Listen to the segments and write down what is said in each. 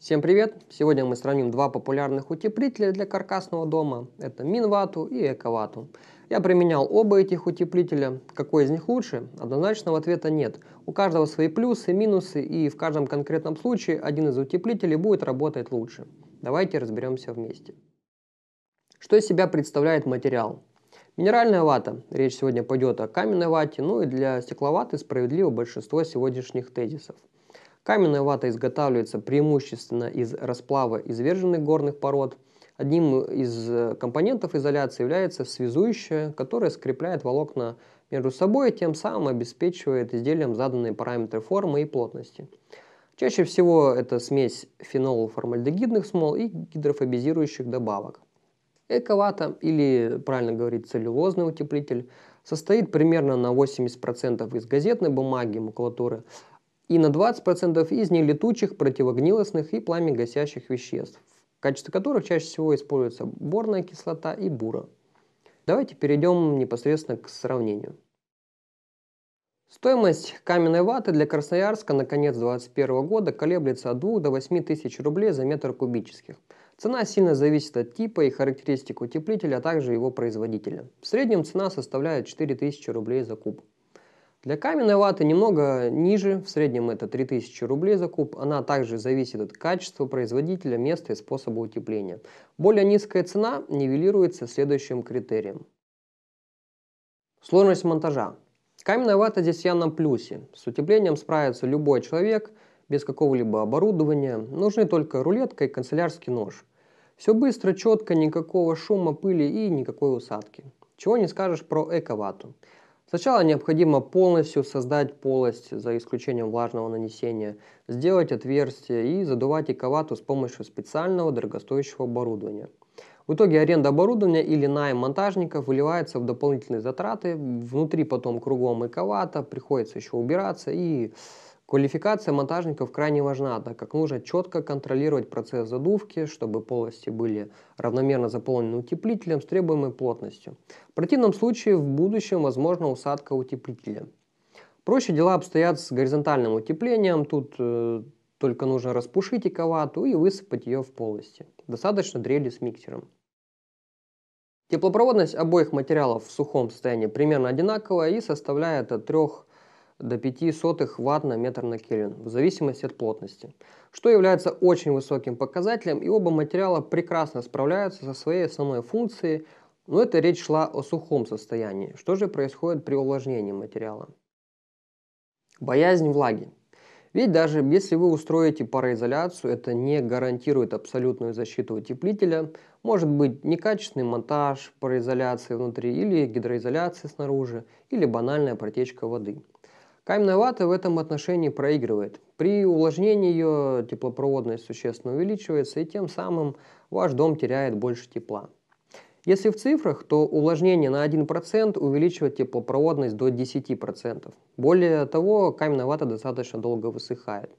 Всем привет! Сегодня мы сравним два популярных утеплителя для каркасного дома. Это Минвату и Эковату. Я применял оба этих утеплителя. Какой из них лучше? Однозначного ответа нет. У каждого свои плюсы, минусы и в каждом конкретном случае один из утеплителей будет работать лучше. Давайте разберемся вместе. Что из себя представляет материал? Минеральная вата. Речь сегодня пойдет о каменной вате, ну и для стекловаты справедливо большинство сегодняшних тезисов. Каменная вата изготавливается преимущественно из расплава изверженных горных пород. Одним из э, компонентов изоляции является связующая, которая скрепляет волокна между собой тем самым обеспечивает изделиям заданные параметры формы и плотности. Чаще всего это смесь фенолформальдегидных смол и гидрофобизирующих добавок. Эковата, или правильно говорить целлюлозный утеплитель, состоит примерно на 80% из газетной бумаги, макулатуры, и на 20% из нелетучих, противогнилостных и пламегасящих веществ, в качестве которых чаще всего используется борная кислота и бура. Давайте перейдем непосредственно к сравнению. Стоимость каменной ваты для Красноярска на конец 2021 года колеблется от 2 до 8 тысяч рублей за метр кубических. Цена сильно зависит от типа и характеристик утеплителя, а также его производителя. В среднем цена составляет тысячи рублей за куб. Для каменной ваты немного ниже, в среднем это 3000 рублей за куб. Она также зависит от качества производителя, места и способа утепления. Более низкая цена нивелируется следующим критерием. Сложность монтажа. Каменная вата здесь я на плюсе. С утеплением справится любой человек, без какого-либо оборудования. Нужны только рулетка и канцелярский нож. Все быстро, четко, никакого шума, пыли и никакой усадки. Чего не скажешь про эковату. вату Сначала необходимо полностью создать полость, за исключением влажного нанесения, сделать отверстие и задувать эковату с помощью специального дорогостоящего оборудования. В итоге аренда оборудования или найм монтажников выливается в дополнительные затраты, внутри потом кругом эковата, приходится еще убираться и Квалификация монтажников крайне важна, так как нужно четко контролировать процесс задувки, чтобы полости были равномерно заполнены утеплителем с требуемой плотностью. В противном случае в будущем возможна усадка утеплителя. Проще дела обстоят с горизонтальным утеплением, тут э, только нужно распушить иковату и высыпать ее в полости. Достаточно дрели с миксером. Теплопроводность обоих материалов в сухом состоянии примерно одинаковая и составляет от 3 до 0,05 Вт на метр на Кельвин, в зависимости от плотности, что является очень высоким показателем, и оба материала прекрасно справляются со своей основной функцией, но это речь шла о сухом состоянии. Что же происходит при увлажнении материала? Боязнь влаги. Ведь даже если вы устроите пароизоляцию, это не гарантирует абсолютную защиту утеплителя. Может быть некачественный монтаж пароизоляции внутри или гидроизоляции снаружи, или банальная протечка воды. Каменная вата в этом отношении проигрывает. При увлажнении ее теплопроводность существенно увеличивается, и тем самым ваш дом теряет больше тепла. Если в цифрах, то увлажнение на 1% увеличивает теплопроводность до 10%. Более того, каменная вата достаточно долго высыхает.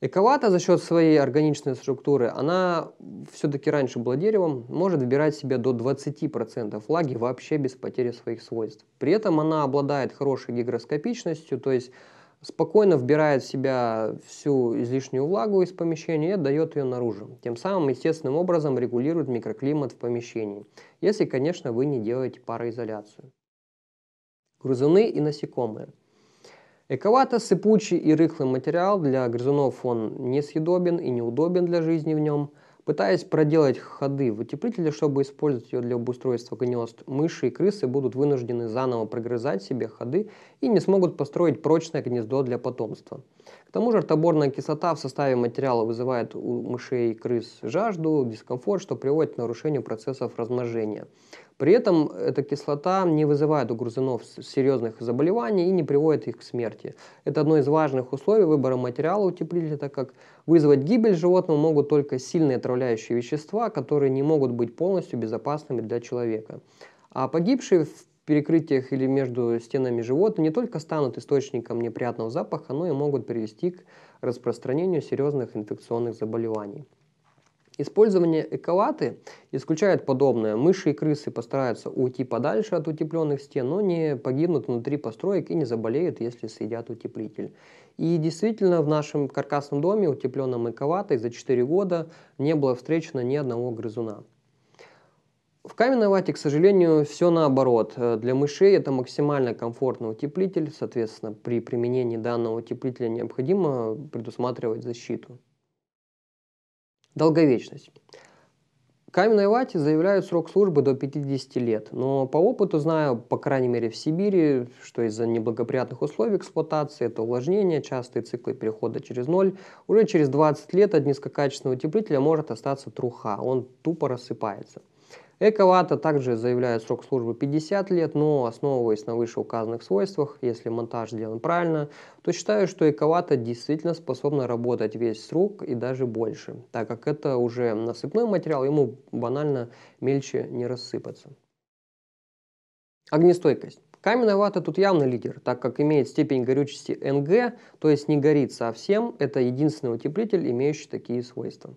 Эколата за счет своей органичной структуры, она все-таки раньше была деревом, может вбирать в себя до 20% влаги вообще без потери своих свойств. При этом она обладает хорошей гигроскопичностью, то есть спокойно вбирает в себя всю излишнюю влагу из помещения и отдает ее наружу. Тем самым естественным образом регулирует микроклимат в помещении, если, конечно, вы не делаете пароизоляцию. Грызуны и насекомые – Эковато, сыпучий и рыхлый материал для грызунов он несъедобен и неудобен для жизни в нем. Пытаясь проделать ходы в утеплителе, чтобы использовать ее для обустройства гнезд, мыши и крысы будут вынуждены заново прогрызать себе ходы и не смогут построить прочное гнездо для потомства. К тому же ртоборная кислота в составе материала вызывает у мышей и крыс жажду, дискомфорт, что приводит к нарушению процессов размножения. При этом эта кислота не вызывает у грузинов серьезных заболеваний и не приводит их к смерти. Это одно из важных условий выбора материала утеплителя, так как вызвать гибель животного могут только сильные отравляющие вещества, которые не могут быть полностью безопасными для человека. А погибшие в перекрытиях или между стенами животных не только станут источником неприятного запаха, но и могут привести к распространению серьезных инфекционных заболеваний. Использование эколаты исключает подобное. Мыши и крысы постараются уйти подальше от утепленных стен, но не погибнут внутри построек и не заболеют, если съедят утеплитель. И действительно, в нашем каркасном доме, утепленном эколатой, за 4 года не было встречено ни одного грызуна. В каменной вате, к сожалению, все наоборот. Для мышей это максимально комфортный утеплитель, соответственно, при применении данного утеплителя необходимо предусматривать защиту. Долговечность. Каменной вате заявляют срок службы до 50 лет, но по опыту знаю, по крайней мере в Сибири, что из-за неблагоприятных условий эксплуатации, это увлажнение, частые циклы перехода через ноль, уже через 20 лет от низкокачественного утеплителя может остаться труха, он тупо рассыпается – Эколата также заявляет срок службы 50 лет, но основываясь на вышеуказанных свойствах, если монтаж сделан правильно, то считаю, что Эколата действительно способна работать весь срок и даже больше, так как это уже насыпной материал, ему банально мельче не рассыпаться. Огнестойкость. Каменная вата тут явно лидер, так как имеет степень горючести НГ, то есть не горит совсем, это единственный утеплитель, имеющий такие свойства.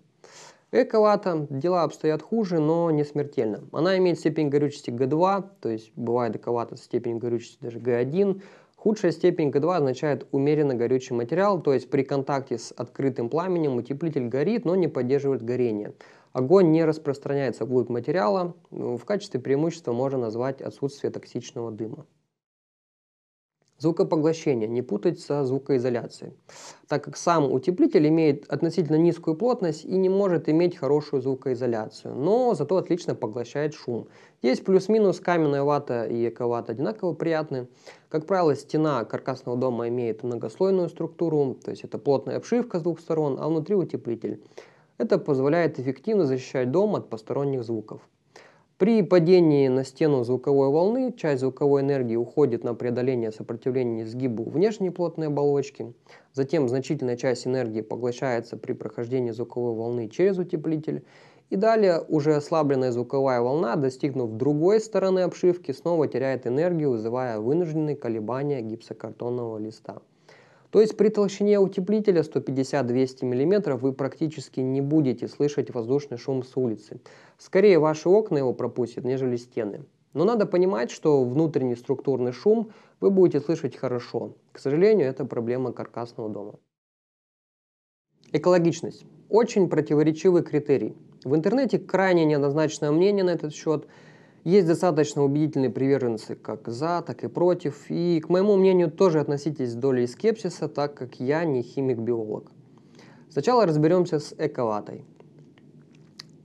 Эколата дела обстоят хуже, но не смертельно. Она имеет степень горючести Г2, то есть бывает эколата с степенью горючести даже Г1. Худшая степень Г2 означает умеренно горючий материал, то есть при контакте с открытым пламенем утеплитель горит, но не поддерживает горение. Огонь не распространяется вглубь материала, в качестве преимущества можно назвать отсутствие токсичного дыма. Звукопоглощение, не путать со звукоизоляцией, так как сам утеплитель имеет относительно низкую плотность и не может иметь хорошую звукоизоляцию, но зато отлично поглощает шум. Здесь плюс-минус каменная вата и эко одинаково приятны. Как правило, стена каркасного дома имеет многослойную структуру, то есть это плотная обшивка с двух сторон, а внутри утеплитель. Это позволяет эффективно защищать дом от посторонних звуков. При падении на стену звуковой волны часть звуковой энергии уходит на преодоление сопротивления сгибу внешней плотной оболочки, затем значительная часть энергии поглощается при прохождении звуковой волны через утеплитель, и далее уже ослабленная звуковая волна, достигнув другой стороны обшивки, снова теряет энергию, вызывая вынужденные колебания гипсокартонного листа. То есть при толщине утеплителя 150-200 мм вы практически не будете слышать воздушный шум с улицы. Скорее ваши окна его пропустят, нежели стены. Но надо понимать, что внутренний структурный шум вы будете слышать хорошо. К сожалению, это проблема каркасного дома. Экологичность. Очень противоречивый критерий. В интернете крайне неоднозначное мнение на этот счет – есть достаточно убедительные приверженцы как за, так и против, и, к моему мнению, тоже относитесь с долей скепсиса, так как я не химик-биолог. Сначала разберемся с эковатой.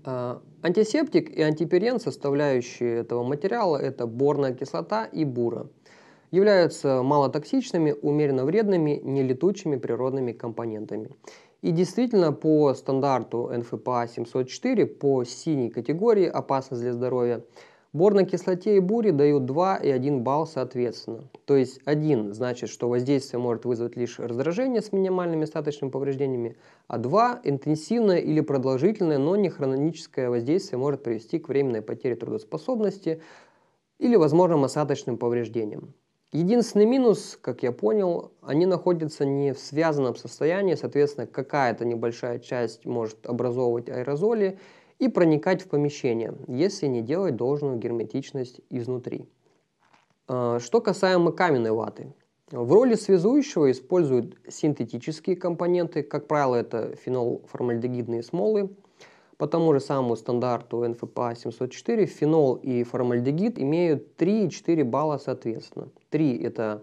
А, антисептик и антиперен, составляющие этого материала, это борная кислота и бура, являются малотоксичными, умеренно вредными, нелетучими природными компонентами. И действительно, по стандарту НФПА 704, по синей категории опасность для здоровья, Бор на кислоте и буре дают 2 и 1 балл соответственно. То есть 1 значит, что воздействие может вызвать лишь раздражение с минимальными остаточными повреждениями, а 2 интенсивное или продолжительное, но не хроническое воздействие может привести к временной потере трудоспособности или возможным осадочным повреждениям. Единственный минус, как я понял, они находятся не в связанном состоянии, соответственно, какая-то небольшая часть может образовывать аэрозоли, и проникать в помещение, если не делать должную герметичность изнутри. А, что касаемо каменной ваты. В роли связующего используют синтетические компоненты, как правило это фенол-формальдегидные смолы, по тому же самому стандарту НФПА 704 фенол и формальдегид имеют 3 и 4 балла соответственно. 3 – это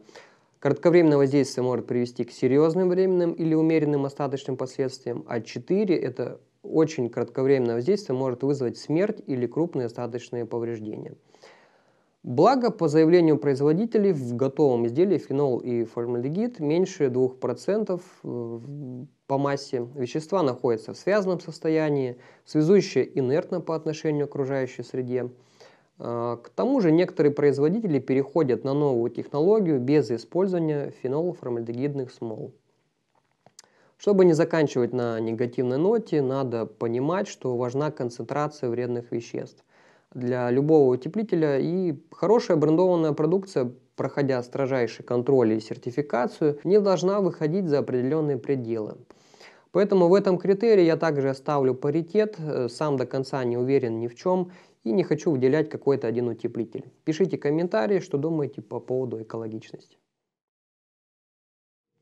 кратковременное воздействие может привести к серьезным временным или умеренным остаточным последствиям, а 4 – это очень кратковременное воздействие может вызвать смерть или крупные остаточные повреждения. Благо, по заявлению производителей, в готовом изделии фенол и формальдегид меньше 2% э, по массе вещества находятся в связанном состоянии, связующее инертно по отношению к окружающей среде. А, к тому же некоторые производители переходят на новую технологию без использования фенолоформальдегидных смол. Чтобы не заканчивать на негативной ноте, надо понимать, что важна концентрация вредных веществ для любого утеплителя. И хорошая брендованная продукция, проходя строжайший контроль и сертификацию, не должна выходить за определенные пределы. Поэтому в этом критерии я также оставлю паритет, э, сам до конца не уверен ни в чем и не хочу выделять какой-то один утеплитель. Пишите комментарии, что думаете по поводу экологичности.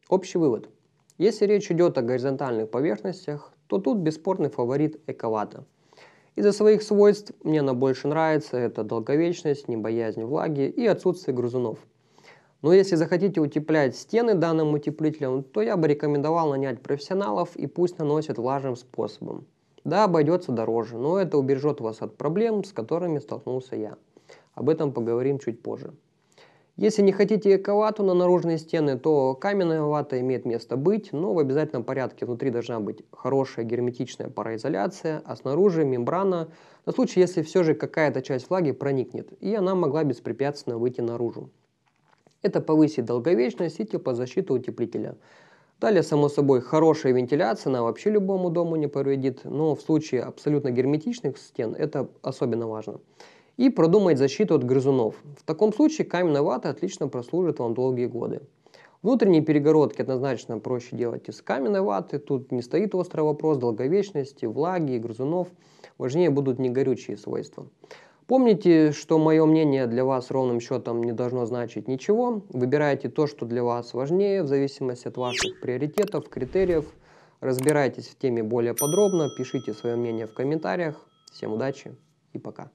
Общий вывод – если речь идет о горизонтальных поверхностях, то тут бесспорный фаворит эковата. Из-за своих свойств мне она больше нравится, это долговечность, небоязнь влаги и отсутствие грузунов. Но если захотите утеплять стены данным утеплителем, то я бы рекомендовал нанять профессионалов и пусть наносят влажным способом. Да, обойдется дороже, но это убережет вас от проблем, с которыми столкнулся я. Об этом поговорим чуть позже. Если не хотите эко на наружные стены, то каменная вата имеет место быть, но в обязательном порядке внутри должна быть хорошая герметичная пароизоляция, а снаружи мембрана, на случай, если все же какая-то часть влаги проникнет, и она могла беспрепятственно выйти наружу. Это повысит долговечность и теплозащиту утеплителя. Далее, само собой, хорошая вентиляция, она вообще любому дому не повредит, но в случае абсолютно герметичных стен это особенно важно и продумать защиту от грызунов. В таком случае каменная вата отлично прослужит вам долгие годы. Внутренние перегородки однозначно проще делать из каменной ваты. Тут не стоит острый вопрос долговечности, влаги и грызунов. Важнее будут не горючие свойства. Помните, что мое мнение для вас ровным счетом не должно значить ничего. Выбирайте то, что для вас важнее, в зависимости от ваших приоритетов, критериев. Разбирайтесь в теме более подробно, пишите свое мнение в комментариях. Всем удачи и пока.